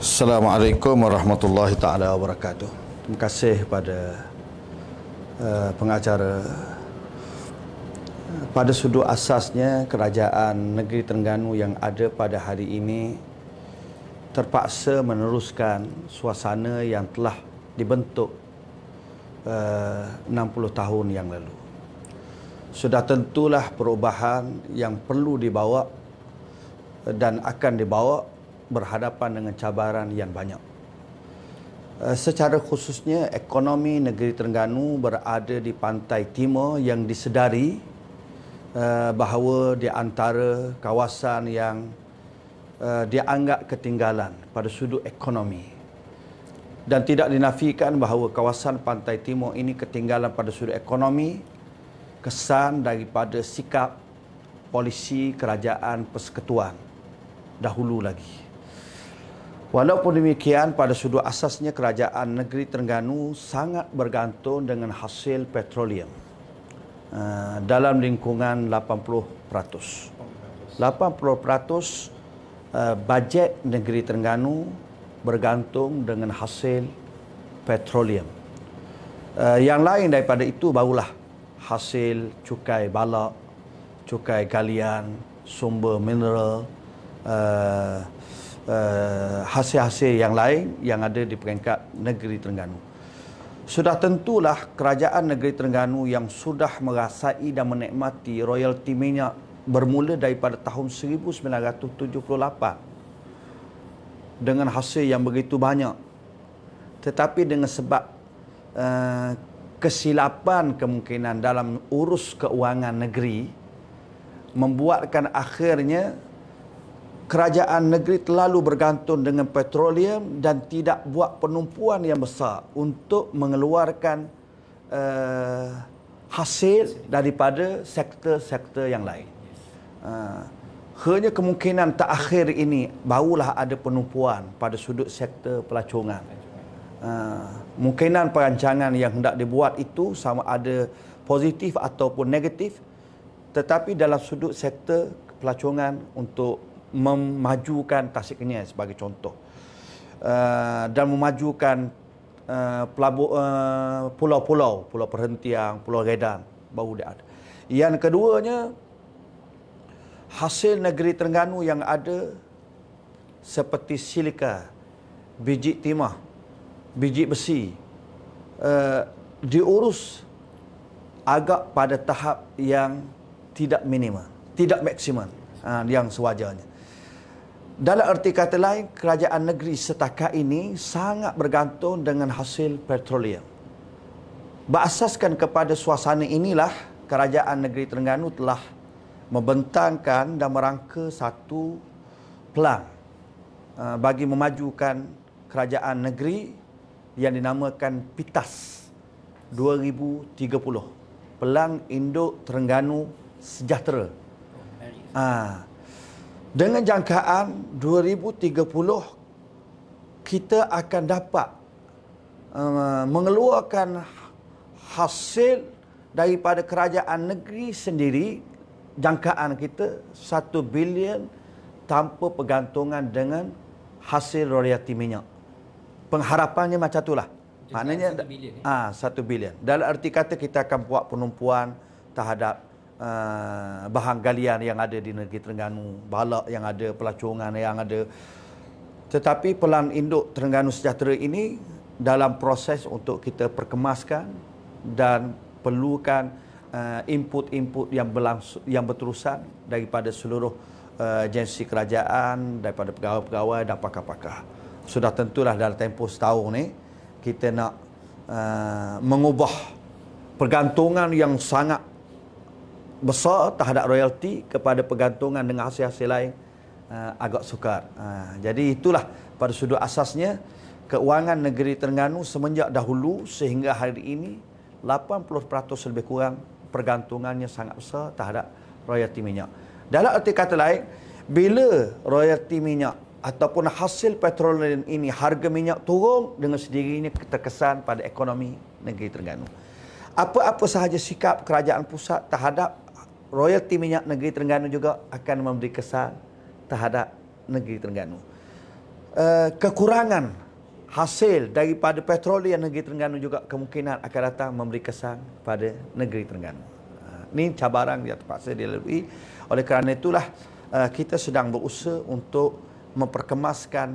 Assalamualaikum warahmatullahi taala wabarakatuh. Terima kasih pada uh, eh, pengacara pada sudut asasnya kerajaan negeri Terengganu yang ada pada hari ini terpaksa meneruskan suasana yang telah dibentuk eh, uh, 60 tahun yang lalu. Sudah tentulah perubahan yang perlu dibawa dan akan dibawa berhadapan dengan cabaran yang banyak. Eh, secara khususnya, ekonomi negeri Terengganu berada di pantai timur yang disedari eh, bahawa di antara kawasan yang eh, dianggap ketinggalan pada sudut ekonomi. Dan tidak dinafikan bahawa kawasan pantai timur ini ketinggalan pada sudut ekonomi kesan daripada sikap polisi kerajaan persekutuan dahulu lagi. Walaupun demikian, pada sudut asasnya kerajaan negeri Terengganu sangat bergantung dengan hasil petroleum uh, dalam lingkungan 80%. 80% uh, bajet negeri Terengganu bergantung dengan hasil petroleum. Uh, yang lain daripada itu barulah hasil cukai balak, cukai galian, sumber mineral, uh, Eh, hasil-hasil yang lain yang ada di peringkat negeri Terengganu. Sudah tentulah kerajaan negeri Terengganu yang sudah merasai dan menikmati royalti minyak bermula daripada tahun 1978 dengan hasil yang begitu banyak. Tetapi dengan sebab uh, kesilapan kemungkinan dalam urus keuangan negeri membuatkan akhirnya kerajaan negeri terlalu bergantung dengan petroleum dan tidak buat penumpuan yang besar untuk mengeluarkan uh, hasil daripada sektor-sektor yang lain. Uh, hanya kemungkinan terakhir ini barulah ada penumpuan pada sudut sektor pelacungan. Uh, eh, kemungkinan perancangan yang hendak dibuat itu sama ada positif ataupun negatif tetapi dalam sudut sektor pelacungan untuk memajukan Tasik Kenyir sebagai contoh uh, dan memajukan uh, pelabu, uh, pulau-pulau, pulau Perhentiang, pulau Redang baru dia ada. Yang keduanya hasil negeri Terengganu yang ada seperti silika, biji timah, biji besi uh, diurus agak pada tahap yang tidak minimal, tidak maksimal uh, yang sewajarnya. Dalam erti kata lain, kerajaan negeri setakat ini sangat bergantung dengan hasil petroleum. Berasaskan kepada suasana inilah, kerajaan negeri Terengganu telah membentangkan dan merangka satu pelan eh, bagi memajukan kerajaan negeri yang dinamakan PITAS 2030. Pelang Induk Terengganu Sejahtera. Oh, ah. Dengan jangkaan 2030 kita akan dapat uh, mengeluarkan hasil daripada kerajaan negeri sendiri jangkaan kita 1 bilion tanpa pergantungan dengan hasil royalti minyak. Pengharapannya macam itulah. Maknanya 1 bilion. Eh? Ah, 1 bilion. Dalam erti kata kita akan buat penumpuan terhadap uh, bahan galian yang ada di negeri Terengganu, balak yang ada, pelacungan yang ada. Tetapi pelan induk Terengganu Sejahtera ini dalam proses untuk kita perkemaskan dan perlukan ah, input-input uh, yang berlangsung yang berterusan daripada seluruh ah, agensi kerajaan daripada pegawai-pegawai dan pakar-pakar. Sudah tentulah dalam tempoh setahun ni kita nak uh, mengubah pergantungan yang sangat besar terhadap royalti kepada pergantungan dengan hasil-hasil lain uh, agak sukar. Uh, jadi itulah pada sudut asasnya keuangan negeri Terengganu semenjak dahulu sehingga hari ini 80% lebih kurang pergantungannya sangat besar terhadap royalti minyak. Dalam arti kata lain, bila royalti minyak ataupun hasil petroleum ini harga minyak turun dengan sendirinya terkesan pada ekonomi negeri Terengganu. Apa-apa sahaja sikap kerajaan pusat terhadap royalti minyak negeri Terengganu juga akan memberi kesan terhadap negeri Terengganu. Uh, kekurangan hasil daripada petroleum negeri Terengganu juga kemungkinan akan datang memberi kesan pada negeri Terengganu. Ini eh, uh, cabaran yang terpaksa dilalui. Oleh kerana itulah uh, kita sedang berusaha untuk memperkemaskan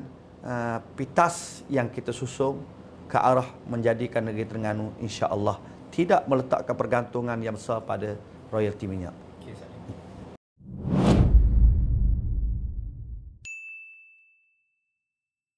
uh, pitas yang kita susung ke arah menjadikan negeri Terengganu insya-Allah tidak meletakkan pergantungan yang besar pada royalti minyak.